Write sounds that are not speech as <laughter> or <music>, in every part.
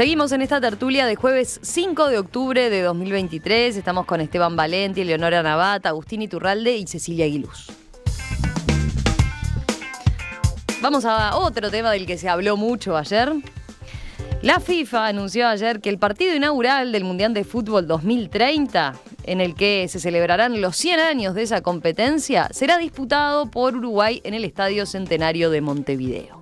Seguimos en esta tertulia de jueves 5 de octubre de 2023. Estamos con Esteban Valenti, Leonora Navata, Agustín Iturralde y Cecilia Aguiluz. Vamos a otro tema del que se habló mucho ayer. La FIFA anunció ayer que el partido inaugural del Mundial de Fútbol 2030, en el que se celebrarán los 100 años de esa competencia, será disputado por Uruguay en el Estadio Centenario de Montevideo.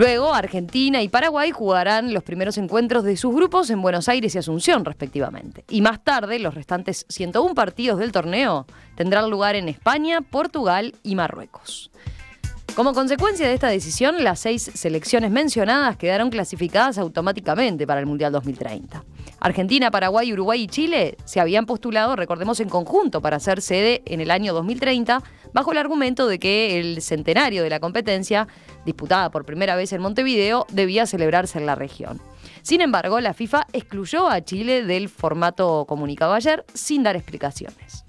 Luego, Argentina y Paraguay jugarán los primeros encuentros de sus grupos en Buenos Aires y Asunción, respectivamente. Y más tarde, los restantes 101 partidos del torneo tendrán lugar en España, Portugal y Marruecos. Como consecuencia de esta decisión, las seis selecciones mencionadas quedaron clasificadas automáticamente para el Mundial 2030. Argentina, Paraguay, Uruguay y Chile se habían postulado, recordemos, en conjunto para ser sede en el año 2030 bajo el argumento de que el centenario de la competencia, disputada por primera vez en Montevideo, debía celebrarse en la región. Sin embargo, la FIFA excluyó a Chile del formato comunicado ayer sin dar explicaciones.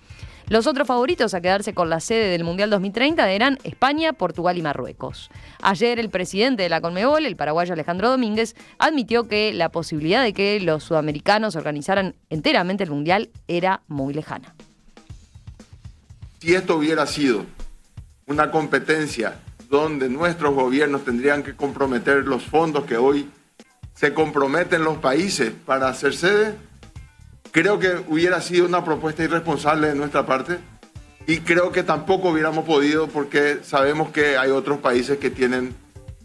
Los otros favoritos a quedarse con la sede del Mundial 2030 eran España, Portugal y Marruecos. Ayer el presidente de la Conmebol, el paraguayo Alejandro Domínguez, admitió que la posibilidad de que los sudamericanos organizaran enteramente el Mundial era muy lejana si esto hubiera sido una competencia donde nuestros gobiernos tendrían que comprometer los fondos que hoy se comprometen los países para hacer sede, creo que hubiera sido una propuesta irresponsable de nuestra parte y creo que tampoco hubiéramos podido porque sabemos que hay otros países que tienen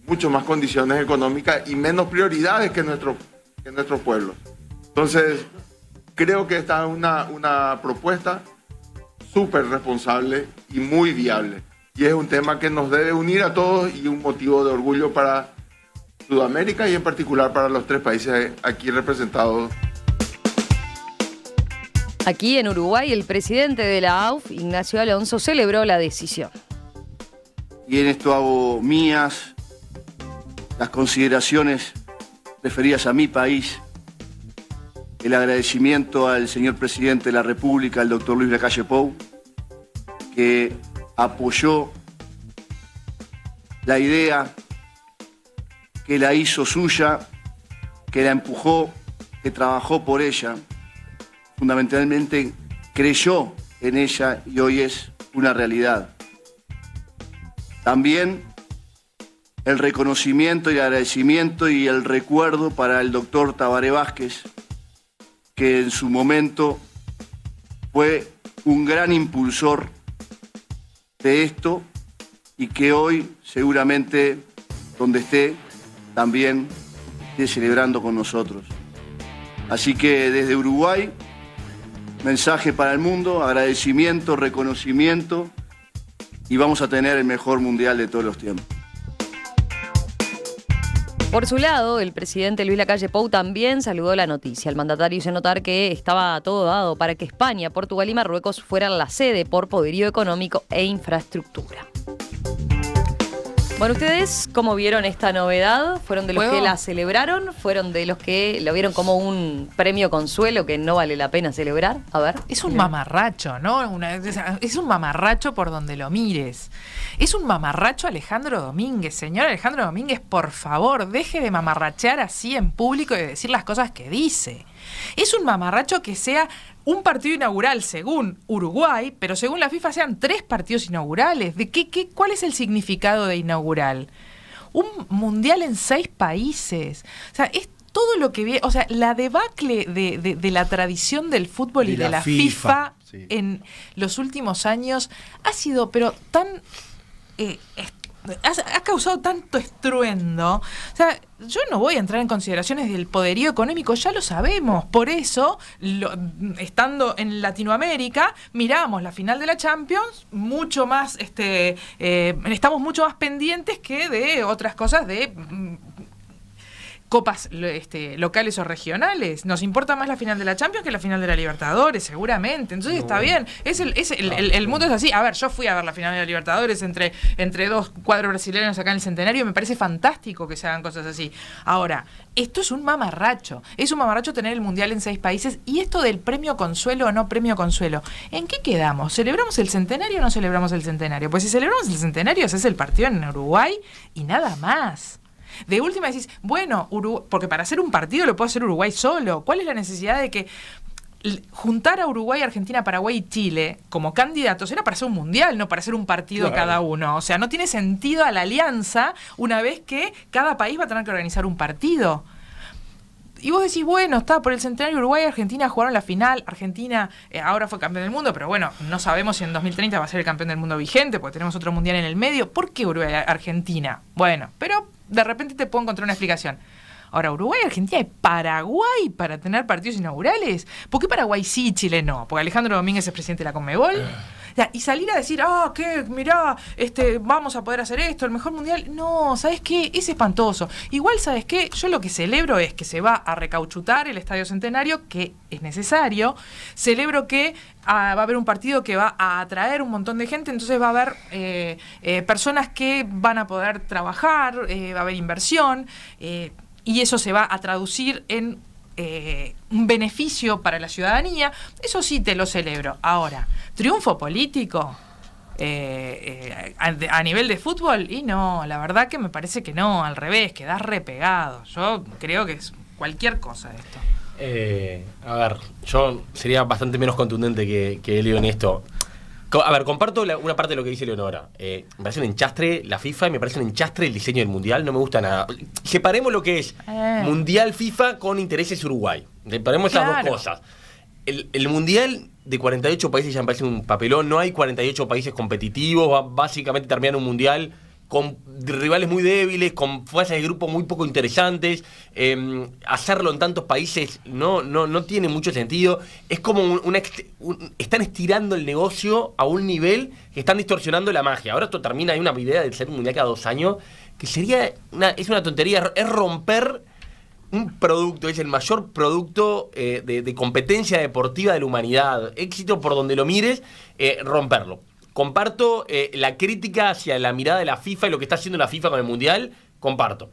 mucho más condiciones económicas y menos prioridades que, nuestro, que nuestros pueblos. Entonces, creo que esta es una, una propuesta súper responsable y muy viable. Y es un tema que nos debe unir a todos y un motivo de orgullo para Sudamérica y en particular para los tres países aquí representados. Aquí en Uruguay, el presidente de la AUF, Ignacio Alonso, celebró la decisión. Y en esto hago mías las consideraciones referidas a mi país el agradecimiento al señor presidente de la República, al doctor Luis Lacalle Pou, que apoyó la idea, que la hizo suya, que la empujó, que trabajó por ella, fundamentalmente creyó en ella y hoy es una realidad. También el reconocimiento y agradecimiento y el recuerdo para el doctor Tabaré Vázquez, que en su momento fue un gran impulsor de esto y que hoy seguramente donde esté también esté celebrando con nosotros. Así que desde Uruguay, mensaje para el mundo, agradecimiento, reconocimiento y vamos a tener el mejor mundial de todos los tiempos. Por su lado, el presidente Luis Lacalle Pou también saludó la noticia. El mandatario hizo notar que estaba todo dado para que España, Portugal y Marruecos fueran la sede por poderío económico e infraestructura. Bueno, ustedes, ¿cómo vieron esta novedad? ¿Fueron de los que la celebraron? ¿Fueron de los que lo vieron como un premio consuelo que no vale la pena celebrar? A ver. Es un mamarracho, ¿no? es un mamarracho por donde lo mires. Es un mamarracho Alejandro Domínguez. Señor Alejandro Domínguez, por favor, deje de mamarrachear así en público y de decir las cosas que dice. Es un mamarracho que sea un partido inaugural según Uruguay, pero según la FIFA sean tres partidos inaugurales. ¿De qué, qué, ¿Cuál es el significado de inaugural? Un mundial en seis países. O sea, es todo lo que viene, o sea, la debacle de, la tradición del fútbol y de la, FIFA, en los últimos años ha sido, pero tan eh, ha, causado tanto estruendo. O sea, yo no voy a entrar en consideraciones del poderío económico, ya lo sabemos. Por eso, estando en Latinoamérica, miramos la final de la Champions, mucho más, este, eh, estamos mucho más pendientes que de otras cosas de mm, copas este, locales o regionales. Nos importa más la final de la Champions que la final de la Libertadores, seguramente. Entonces está bien. Es el, mundo es así. A ver, yo fui a ver la final de la Libertadores entre, entre dos cuadros brasileños acá en el Centenario. Me parece fantástico que se hagan cosas así. Ahora, esto es un mamarracho. Es un mamarracho tener el Mundial en seis países. Y esto del premio consuelo o no premio consuelo. ¿En qué quedamos? ¿Celebramos el Centenario o no celebramos el Centenario? Pues si celebramos el Centenario, es el partido en Uruguay y nada más. De última decís, bueno, porque para hacer un partido lo puede hacer Uruguay solo. ¿Cuál es la necesidad de que juntar a Uruguay, Argentina, Paraguay y Chile como candidatos era para hacer un mundial, no para hacer un partido cada uno. O sea, no tiene sentido a la alianza una vez que cada país va a tener que organizar un partido. Y vos decís, bueno, está por el centenario Uruguay y Argentina jugaron la final. Argentina eh, ahora fue campeón del mundo, pero bueno, no sabemos si en 2030 va a ser el campeón del mundo vigente, porque tenemos otro mundial en el medio. ¿Por qué Uruguay Argentina? Bueno, pero de repente te puedo encontrar una explicación. Ahora, Uruguay, Argentina y Paraguay para tener partidos inaugurales. ¿Por qué Paraguay sí y Chile no? Porque Alejandro Domínguez es presidente de la Conmebol. Eh y salir a decir, ah, que mirá, este, vamos a poder hacer esto, el mejor mundial. No, ¿sabes qué? Es espantoso. Igual, ¿sabes qué? Yo lo que celebro es que se va a recauchutar el Estadio Centenario, que es necesario. Celebro que ah, va a haber un partido que va a atraer un montón de gente, entonces va a haber eh, eh, personas que van a poder trabajar, eh, va a haber inversión y eso se va a traducir en eh, un beneficio para la ciudadanía, eso sí te lo celebro. Ahora, triunfo político. Eh, eh, a, nivel de fútbol y no, la verdad que me parece que no, al revés, quedás repegado. Yo creo que es cualquier cosa esto. a ver, yo sería bastante menos contundente que, que Elio en esto. A ver, comparto una parte de lo que dice Leonora. Eh, me parece un enchastre la FIFA y me parece un enchastre el diseño del Mundial. No me gusta nada. Separemos lo que es eh. Mundial FIFA con intereses Uruguay. Separemos esas dos cosas. El, el, Mundial de 48 países ya me parece un papelón. No hay 48 países competitivos. Básicamente terminan un Mundial con rivales muy débiles, con fuerzas de grupo muy poco interesantes. Em, hacerlo en tantos países no, no, no tiene mucho sentido. Es como un, están estirando el negocio a un nivel que están distorsionando la magia. Ahora esto termina, hay una idea de ser un mundial cada dos años, que sería una, es una tontería, es romper un producto, es el mayor producto eh, de, competencia deportiva de la humanidad. Éxito por donde lo mires, eh, romperlo. Comparto eh, la crítica hacia la mirada de la FIFA y lo que está haciendo la FIFA con el Mundial. Comparto.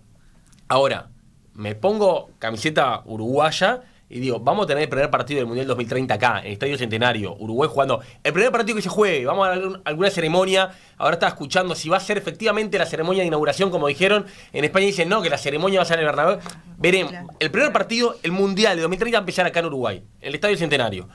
Ahora, me pongo camiseta uruguaya y digo, vamos a tener el primer partido del Mundial 2030 acá, en el Estadio Centenario, Uruguay jugando. El primer partido que se juegue, vamos a alguna ceremonia. Ahora está escuchando si va a ser efectivamente la ceremonia de inauguración, como dijeron. En España dicen no, que la ceremonia va a ser en el Bernabéu. Veremos. El primer partido, el Mundial de 2030 va a empezar acá en Uruguay, en el Estadio Centenario.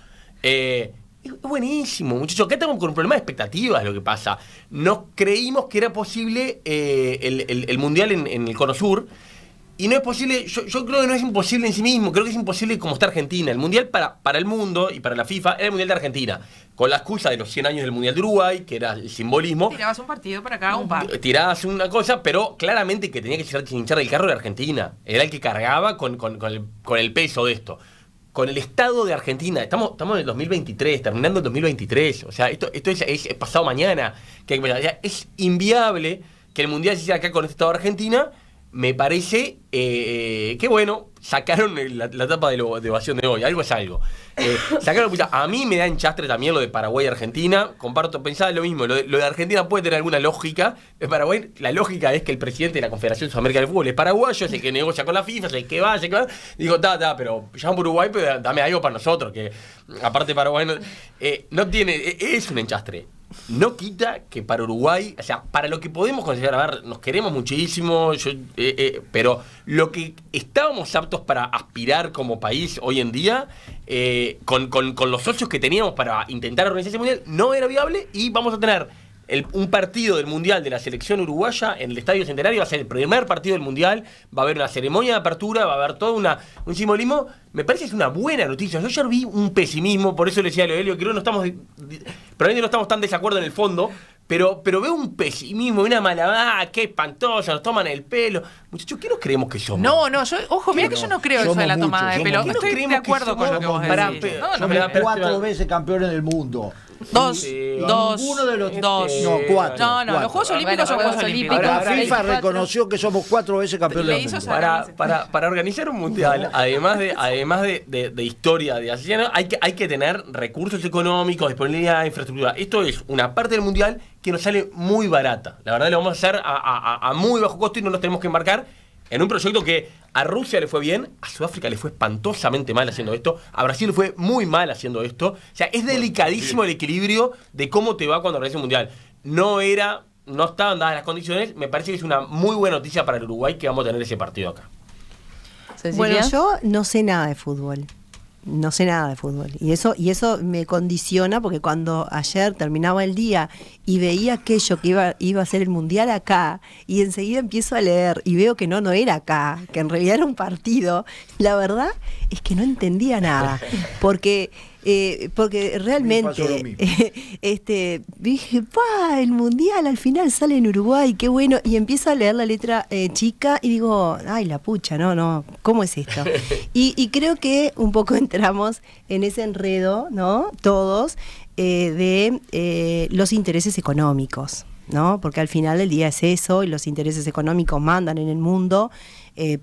Eh, buenísimo, muchachos. Acá estamos con un problema de expectativas lo que pasa. No creímos que era posible eh, el, mundial en, el Cono Sur. Y no es posible, yo, creo que no es imposible en sí mismo, creo que es imposible como está Argentina. El Mundial para, para el mundo y para la FIFA era el Mundial de Argentina, con la excusa de los 100 años del Mundial de Uruguay, que era el simbolismo. Tirabas un partido para acá, un par. Eh, tirabas una cosa, pero claramente que tenía que hinchar el carro de Argentina. Era el que cargaba con, con, con el peso de esto con el Estado de Argentina. Estamos, estamos en el 2023, terminando el 2023. O sea, esto, esto es, pasado mañana. Que, es inviable que el Mundial se hiciera acá con el este Estado de Argentina me parece eh, que bueno, sacaron la, tapa de, evasión de hoy, algo es algo. Eh, a mí me da enchastre también lo de Paraguay y Argentina, comparto, pensaba lo mismo, lo de, Argentina puede tener alguna lógica, en Paraguay, la lógica es que el presidente de la Confederación Sudamérica del Fútbol es paraguayo, es el que negocia con la FIFA, es el que va, es el que digo, ta, ta, pero ya Uruguay, pero dame algo para nosotros, que aparte Paraguay no eh, tiene, e, es un enchastre no quita que para Uruguay, o sea, para lo que podemos considerar a ver, nos queremos muchísimo, eh, eh, pero lo que estábamos aptos para aspirar como país hoy en día, eh, con, con los socios que teníamos para intentar organizar ese mundial, no era viable y vamos a tener un partido del Mundial de la selección uruguaya en el Estadio Centenario, va a ser el primer partido del Mundial, va a haber una ceremonia de apertura, va a haber todo una, un simbolismo. Me parece que es una buena noticia. Yo ayer vi un pesimismo, por eso le decía a Loelio, creo que no estamos, probablemente no estamos tan desacuerdo en el fondo, pero, pero veo un pesimismo, una mala, ah, qué espantosa, nos toman el pelo. Muchachos, ¿qué nos creemos que somos? No, no, yo, ojo, mira que yo no creo eso de la tomada de pelo. Estoy de acuerdo con lo que vos decís. No, no, cuatro veces campeones del mundo. Dos. dos. Uno de los dos. No, cuatro. No, no, los Juegos Olímpicos son Juegos Olímpicos. FIFA reconoció que somos cuatro veces campeones para, para, para, organizar un mundial, <laughs> además de, además de, de, de historia de asesino, hay que, hay que tener recursos económicos, disponibilidad, infraestructura. Esto es una parte del mundial que nos sale muy barata. La verdad, lo vamos a hacer a, a muy bajo costo y no nos tenemos que embarcar en un proyecto que a Rusia le fue bien, a Sudáfrica le fue espantosamente mal haciendo esto, a Brasil le fue muy mal haciendo esto. O sea, es delicadísimo el equilibrio de cómo te va cuando regresas al mundial. No era, no estaban dadas las condiciones. Me parece que es una muy buena noticia para el Uruguay que vamos a tener ese partido acá. Bueno, yo no sé nada de fútbol no sé nada de fútbol. Y eso, y eso me condiciona porque cuando ayer terminaba el día y veía aquello que iba, iba a ser el mundial acá, y enseguida empiezo a leer y veo que no, no era acá, que en realidad era un partido, la verdad es que no entendía nada. Porque eh, porque realmente <laughs> este dije pa el mundial al final sale en Uruguay qué bueno y empiezo a leer la letra eh, chica y digo ay la pucha no no cómo es esto <laughs> y, creo que un poco <laughs> entramos en ese enredo no todos eh, de los intereses económicos ¿no? Porque al final del día es eso y los intereses económicos mandan en el mundo.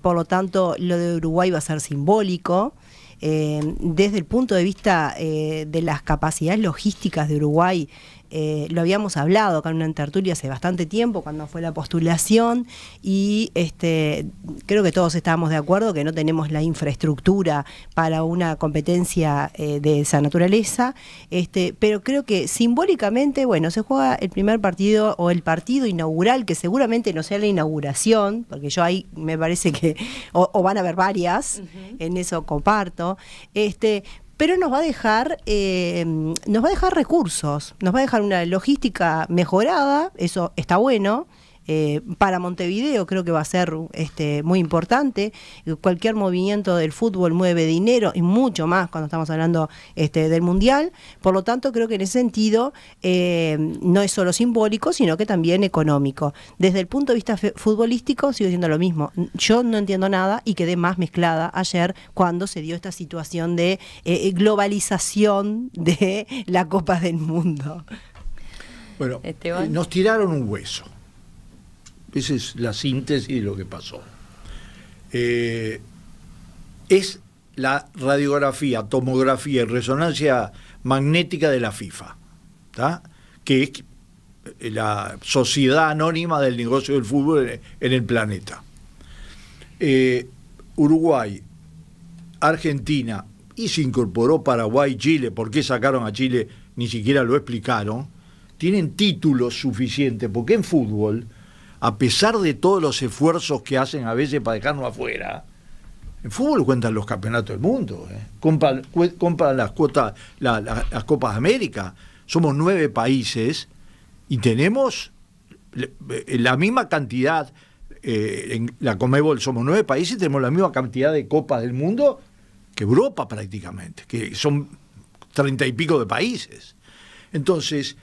por lo tanto, lo de Uruguay va a ser simbólico. Eh, desde el punto de vista eh, de las capacidades logísticas de Uruguay eh, lo habíamos hablado acá en una tertulia hace bastante tiempo, cuando fue la postulación, y este, creo que todos estábamos de acuerdo que no tenemos la infraestructura para una competencia eh, de esa naturaleza, este, pero creo que simbólicamente, bueno, se juega el primer partido o el partido inaugural, que seguramente no sea la inauguración, porque yo ahí me parece que, o, van a haber varias, en eso comparto, este, pero nos va a dejar, eh, nos va a dejar recursos, nos va a dejar una logística mejorada, eso está bueno. Eh, para Montevideo creo que va a ser este, muy importante. Cualquier movimiento del fútbol mueve dinero y mucho más cuando estamos hablando este, del Mundial. Por lo tanto, creo que en ese sentido eh, no es solo simbólico, sino que también económico. Desde el punto de vista futbolístico sigo diciendo lo mismo. Yo no entiendo nada y quedé más mezclada ayer cuando se dio esta situación de eh, globalización de <laughs> la Copa del Mundo. Bueno, nos tiraron un hueso. Esa es la síntesis de lo que pasó. Eh, es la radiografía, tomografía y resonancia magnética de la FIFA, que es eh, la sociedad anónima del negocio del fútbol en el planeta. Eh, Uruguay, Argentina, y se incorporó Paraguay, y Chile, ¿por qué sacaron a Chile? Ni siquiera lo explicaron. Tienen títulos suficientes, porque en fútbol a pesar de todos los esfuerzos que hacen a veces para dejarnos afuera, en fútbol cuentan los campeonatos del mundo, eh. compra compran, las, cuotas, las Copas de América. Somos nueve países y tenemos eh, la misma cantidad, eh, en la Comebol somos nueve países y tenemos la misma cantidad de Copas del mundo que Europa prácticamente, que son treinta y pico de países. Entonces,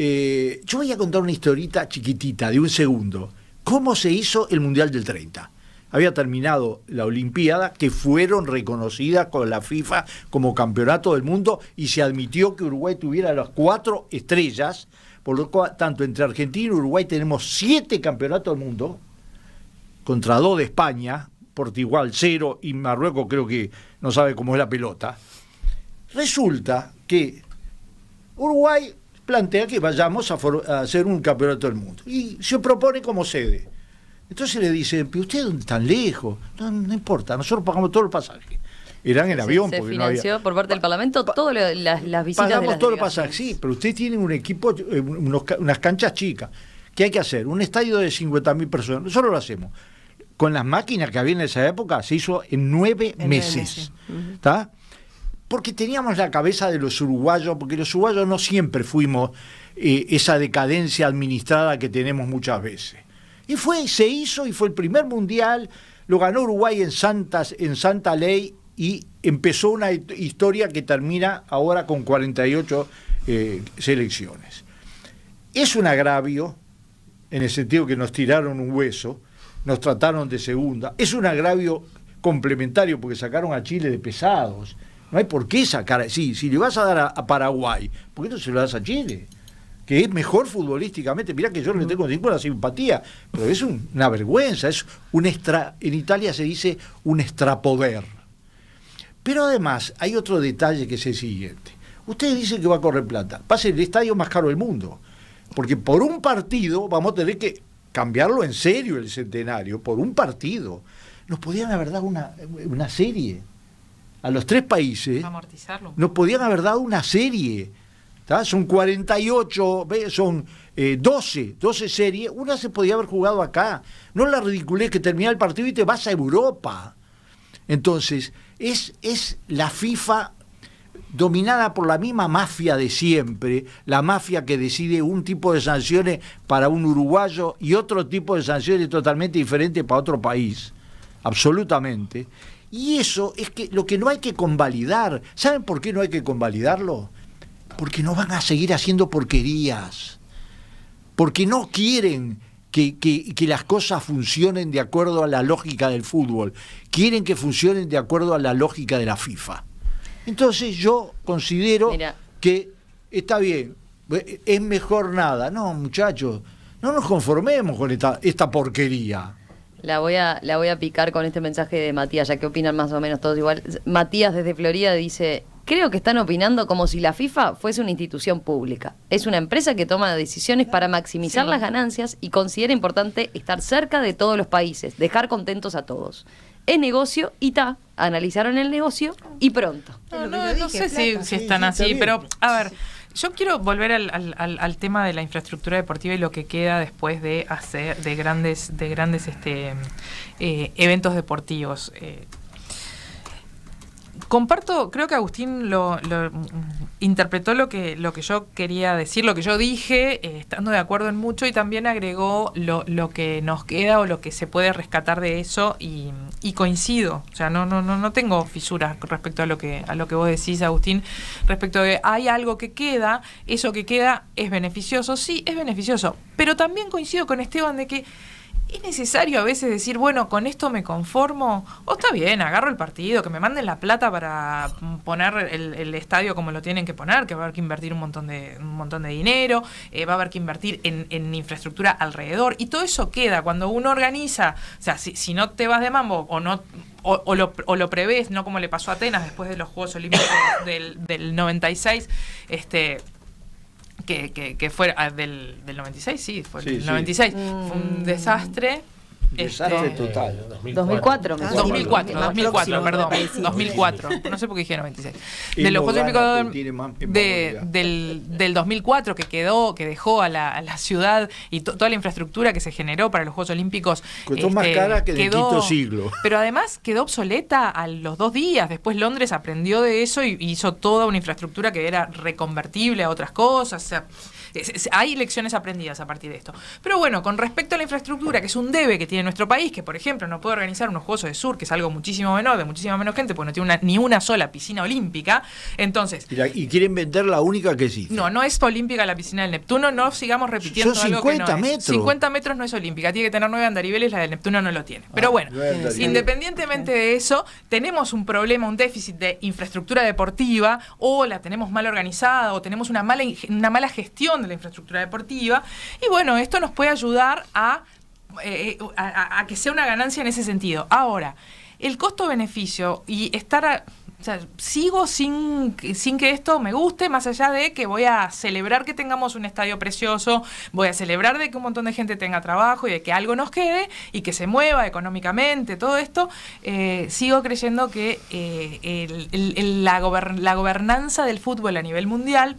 eh, yo voy a contar una historita chiquitita, de un segundo. ¿Cómo se hizo el Mundial del 30? Había terminado la Olimpiada, que fueron reconocidas con la FIFA como campeonato del mundo y se admitió que Uruguay tuviera las cuatro estrellas. Por lo cual, tanto entre Argentina y Uruguay tenemos siete campeonatos del mundo, contra dos de España, Portugal cero y Marruecos creo que no sabe cómo es la pelota. Resulta que Uruguay plantea que vayamos a, hacer un campeonato del mundo. Y se propone como sede. Entonces le dice, pero ustedes tan lejos, no, importa, nosotros pagamos todo el pasaje eran en avión. por parte del Parlamento todas las, visitas. Pagamos todo el pasaje, sí, pero usted tiene un equipo, eh, unas canchas chicas. ¿Qué hay que hacer? Un estadio de 50.000 personas. Nosotros lo hacemos. Con las máquinas que había en esa época se hizo en nueve meses. ¿Está porque teníamos la cabeza de los uruguayos, porque los uruguayos no siempre fuimos eh, esa decadencia administrada que tenemos muchas veces. Y fue, se hizo y fue el primer mundial, lo ganó Uruguay en, Santas, en Santa Ley y empezó una historia que termina ahora con 48 eh, selecciones. Es un agravio, en el sentido que nos tiraron un hueso, nos trataron de segunda, es un agravio complementario porque sacaron a Chile de pesados no hay por qué sacar. Sí, si le vas a dar a, Paraguay, ¿por qué no se lo das a Chile? Que es mejor futbolísticamente. Mirá que yo le tengo ninguna simpatía, pero es una vergüenza. Es un extra, en Italia se dice un extrapoder. Pero además, hay otro detalle que es el siguiente. Ustedes dicen que va a correr plata. Pase el estadio más caro del mundo. Porque por un partido vamos a tener que cambiarlo en serio el centenario. Por un partido. Nos podían haber dado una serie a los tres países, nos podían haber dado una serie. Son 48, son 12, eh, 12 series. Una se podía haber jugado acá. No la ridiculez que termina el partido y te vas a Europa. Entonces, es, es la FIFA dominada por la misma mafia de siempre, la mafia que decide un tipo de sanciones para un uruguayo y otro tipo de sanciones totalmente diferentes para otro país, absolutamente. Y eso es que lo que no hay que convalidar. ¿Saben por qué no hay que convalidarlo? Porque no van a seguir haciendo porquerías. Porque no quieren que, que, las cosas funcionen de acuerdo a la lógica del fútbol. Quieren que funcionen de acuerdo a la lógica de la FIFA. Entonces yo considero que está bien, es mejor nada. No, muchachos, no nos conformemos con esta porquería. La voy, a, la voy a picar con este mensaje de Matías, ya que opinan más o menos todos igual. Matías desde Florida dice, creo que están opinando como si la FIFA fuese una institución pública. Es una empresa que toma decisiones para maximizar las ganancias y considera importante estar cerca de todos los países, dejar contentos a todos. Es negocio y ta, analizaron el negocio y pronto. Ah, no, sé si, están así, pero a ver... Yo quiero volver al, al, tema de la infraestructura deportiva y lo que queda después de hacer de grandes de grandes este eh, eventos deportivos. Eh, Comparto, creo que Agustín lo, interpretó lo que, lo que yo quería decir, lo que yo dije, eh, estando de acuerdo en mucho y también agregó lo, lo, que nos queda o lo que se puede rescatar de eso y, y, coincido. O sea, no, no, no, tengo fisuras respecto a lo que, a lo que vos decís, Agustín, respecto de hay algo que queda, eso que queda es beneficioso, sí, es beneficioso, pero también coincido con Esteban de que ¿Es necesario a veces decir, bueno, con esto me conformo? O está bien, agarro el partido, que me manden la plata para poner el, estadio como lo tienen que poner, que va a haber que invertir un montón de, un montón de dinero, eh, va a haber que invertir en, infraestructura alrededor. Y todo eso queda cuando uno organiza, o sea, si, si no te vas de mambo o no o, lo, o, prevés, no como le pasó a Atenas después de los Juegos Olímpicos del, del 96, este que, que, que fue ah, del, del, 96, sí, fue sí, el 96. Mm. Fue un desastre. Desastre este, total. 2004. 2004, 2004, perdón. 2004. No sé por qué dijeron 96. De los Juegos Olímpicos del, 2004 que quedó, que dejó a la, a la ciudad y toda la infraestructura que se generó para los Juegos Olímpicos. Costó más este, cara que el quinto siglo. Pero además quedó obsoleta a los dos días. Después Londres aprendió de eso y hizo toda una infraestructura que era reconvertible a otras cosas hay lecciones aprendidas a partir de esto. Pero bueno, con respecto a la infraestructura, que es un debe que tiene nuestro país, que por ejemplo no puede organizar unos Juegos de Sur, que es algo muchísimo menor, de muchísima menos gente, porque no tiene ni una sola piscina olímpica, entonces... Y, quieren vender la única que existe No, no es olímpica la piscina del Neptuno, no sigamos repitiendo algo 50 que metros. 50 metros no es olímpica, tiene que tener nueve y la del Neptuno no lo tiene. Ah, Pero bueno, independientemente de eso, tenemos un problema, un déficit de infraestructura deportiva, o la tenemos mal organizada, o tenemos una mala, una mala gestión de la infraestructura deportiva. Y bueno, esto nos puede ayudar eh, eh, a, a, que sea una ganancia en ese sentido. Ahora, el costo-beneficio y estar... sigo sin, sin que esto me guste, más allá de que voy a celebrar que tengamos un estadio precioso, voy a celebrar de que un montón de gente tenga trabajo y de que algo nos quede y que se mueva económicamente, todo esto, eh, sigo creyendo que la gobernanza del fútbol a nivel mundial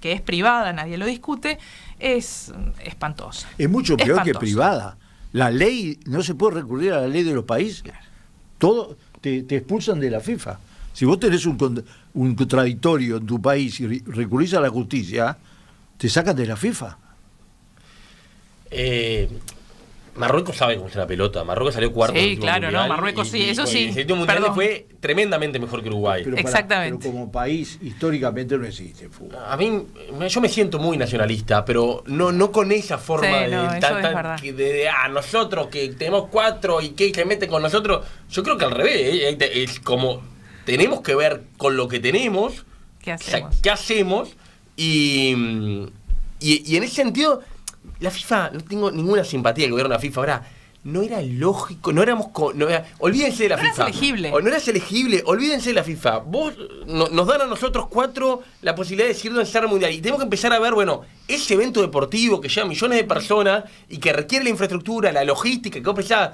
que es privada, nadie lo discute, es espantosa. Es mucho peor que privada. La ley, no se puede recurrir a la ley de los países. Todo, te, expulsan de la FIFA. Si vos tenés un, un contradictorio en tu país y recurrís a la justicia, te sacan de la FIFA. Eh, Marruecos sabe cómo es la pelota. Marruecos salió cuarto. Sí, claro, no, Marruecos sí, eso sí. El mundial fue tremendamente mejor que Uruguay. Exactamente. pero como país, históricamente no existe A mí, yo me siento muy nacionalista, pero no, no con esa forma de, no, de, ah, nosotros que tenemos cuatro y que se mete con nosotros. Yo creo que al revés, eh, eh, es como tenemos que ver con lo que tenemos, qué hacemos, qué hacemos mm, y, y en ese sentido la FIFA, no tengo ninguna simpatía del gobierno de la FIFA ahora. No era lógico, no éramos. olvídense de la no FIFA. Eras elegible. O, no eras elegible, olvídense de la FIFA. Vos nos dan a nosotros cuatro la posibilidad de decir dónde el mundial. Y tenemos que empezar a ver, bueno, ese evento deportivo que lleva millones de personas y que requiere la infraestructura, la logística, que vos pensás,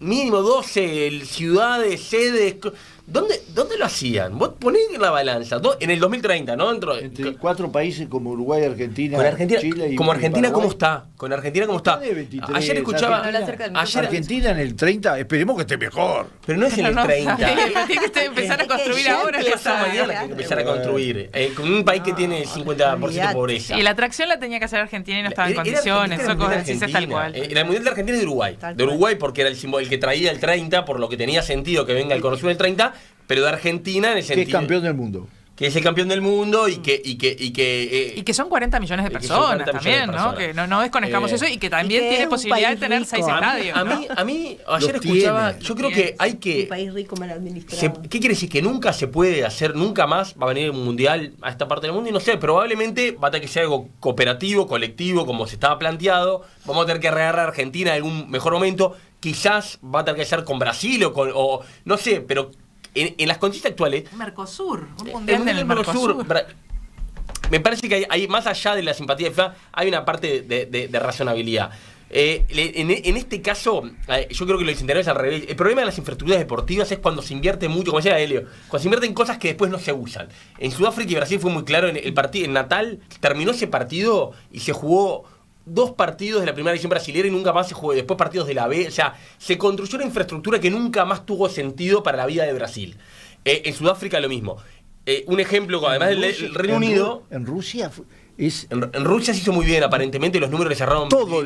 mínimo 12 ciudades, sedes. ¿Dónde, ¿Dónde lo hacían? Vos ponés la balanza, en el 2030, ¿no? Dentro, Entre cuatro países como Uruguay, Argentina, Argentina Chile y Como Argentina, ¿cómo está? Con Argentina, ¿cómo está? 23, ayer escuchaba... Argentina, ayer, Argentina en el 30, esperemos que esté mejor. Pero no es en el 30. <laughs> Tiene que empezar a construir ahora. Esa mañana que empezar a construir. Eh, eh, con un país que tiene 50% de pobreza. Y la atracción la tenía que hacer Argentina y no estaba en condiciones. Eh, era el Mundial de Argentina y de Uruguay. De Uruguay porque era el, el que traía el 30, por lo que tenía sentido que venga el conocido del 30 pero de Argentina en el sentido. Que es campeón del mundo. Que es el campeón del mundo y que. Y que, y que, eh, y que son 40 millones de personas también, ¿no? Que no, no eh, eso y que también tiene posibilidad de tener seis estadios. A mí, a, mí, ayer escuchaba. Yo creo que hay que. Un país rico mal administrado. ¿Qué quiere decir? Que nunca se puede hacer, nunca más va a venir un mundial a esta parte del mundo y no sé, probablemente va a tener que ser algo cooperativo, colectivo, como se estaba planteado. Vamos a tener que regar a Argentina en algún mejor momento. Quizás va a tener que ser con Brasil o con. O, no sé, pero en, las conquistas actuales. Mercosur, un eh, en el Mercosur. me parece que hay, más allá de la simpatía de hay una parte de, razonabilidad. Eh, en, este caso, eh, yo creo que lo entenderán al revés. El problema de las infraestructuras deportivas es cuando se invierte mucho, como decía Helio, cuando se invierte en cosas que después no se usan. En Sudáfrica y Brasil fue muy claro, el partido en Natal terminó ese partido y se jugó dos partidos de la primera división brasileña y nunca más se jugó. Después partidos de la B. O sea, se construyó una infraestructura que nunca más tuvo sentido para la vida de Brasil. Eh, en Sudáfrica lo mismo. Eh, un ejemplo, además del Reino Unido. en Rusia en, Rusia se hizo muy bien, aparentemente los números le cerraron todo,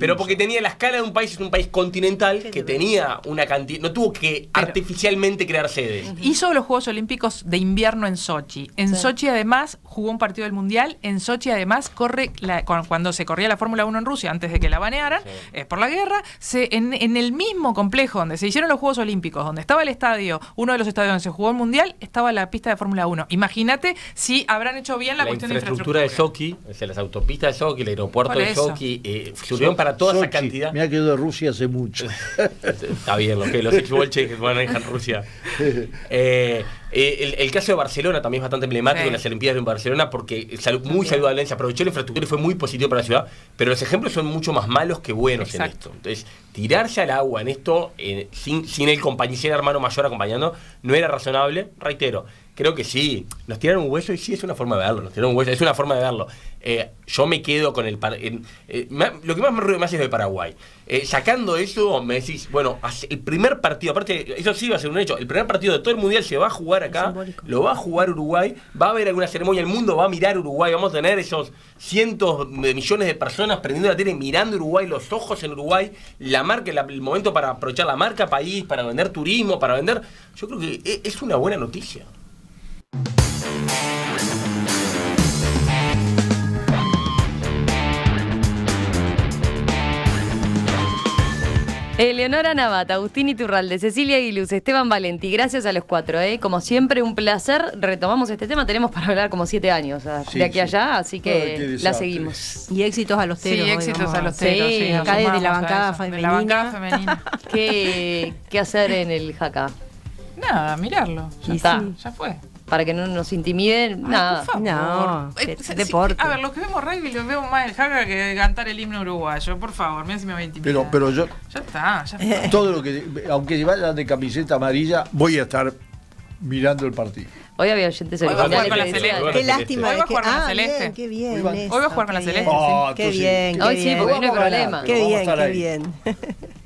pero porque tenía la escala de un país, es un país continental que tenía una cantidad, no tuvo que artificialmente crear sedes. Hizo los Juegos Olímpicos de invierno en Sochi. En Sochi además jugó un partido del Mundial, en Sochi además corre cuando se corría la Fórmula 1 en Rusia, antes de que la banearan por la guerra, en, el mismo complejo donde se hicieron los Juegos Olímpicos, donde estaba el estadio, uno de los estadios donde se jugó el Mundial, estaba la pista de Fórmula 1. Imagínate si habrán hecho bien la, cuestión de infraestructura cultura de Sochi, las autopistas de Sochi, el aeropuerto de Sochi, eh, para toda esa cantidad. Me ha quedado de Rusia hace mucho. <laughs> Está bien, lo que los ex van a dejar Rusia. <laughs> Eh, el, caso de Barcelona también es bastante emblemático en las Olimpiadas de Barcelona porque salud, muy saludable, se aprovechó la infraestructura y fue muy positivo para la ciudad, pero los ejemplos son mucho más malos que buenos en esto. Entonces, tirarse al agua en esto eh, sin, sin el compañero hermano mayor acompañando no era razonable, reitero. Creo que sí, nos tiraron un hueso y sí es una forma de verlo, nos tiraron un hueso, es una forma de verlo. Eh, yo me quedo con el... lo que más me ruido más es de Paraguay. Eh, sacando eso, me decís, bueno, el primer partido, aparte, eso sí va a ser un hecho, el primer partido de todo el Mundial se va a jugar acá, lo va a jugar Uruguay, va a haber alguna ceremonia, el mundo va a mirar Uruguay, vamos a tener esos cientos de millones de personas prendiendo la tele, mirando Uruguay, los ojos en Uruguay, la marca, el momento para aprovechar la marca país, para vender turismo, para vender... Yo creo que e, es una buena noticia. Eleonora Navata, Agustín Iturralde, Cecilia Aguiluz, Esteban Valenti, gracias a los cuatro, ¿eh? Como siempre, un placer. Retomamos este tema, tenemos para hablar como siete años ah, de aquí allá, así que la seguimos. Y éxitos a los teros. Sí, éxitos a los teros. Sí, acá ¿Qué, hacer en el jaca? Nada, mirarlo. Ya, ya fue para que no nos intimiden, nada. No, eh, deporte. a ver, los que vemos rugby Los veo más en jaga que cantar el himno uruguayo, por favor, mira si me va a intimidar. Pero, pero yo. Ya está, ya está. <laughs> Todo lo que. Aunque vaya de camiseta amarilla, voy a estar mirando el partido. Hoy había oyentes Hoy va a jugar con la Celeste. Qué lástima. Hoy va a jugar con la Celeste. Qué bien. Hoy va a jugar con la ah, Celeste. Qué bien. Hoy sí, porque no hay problema. Qué bien, qué bien.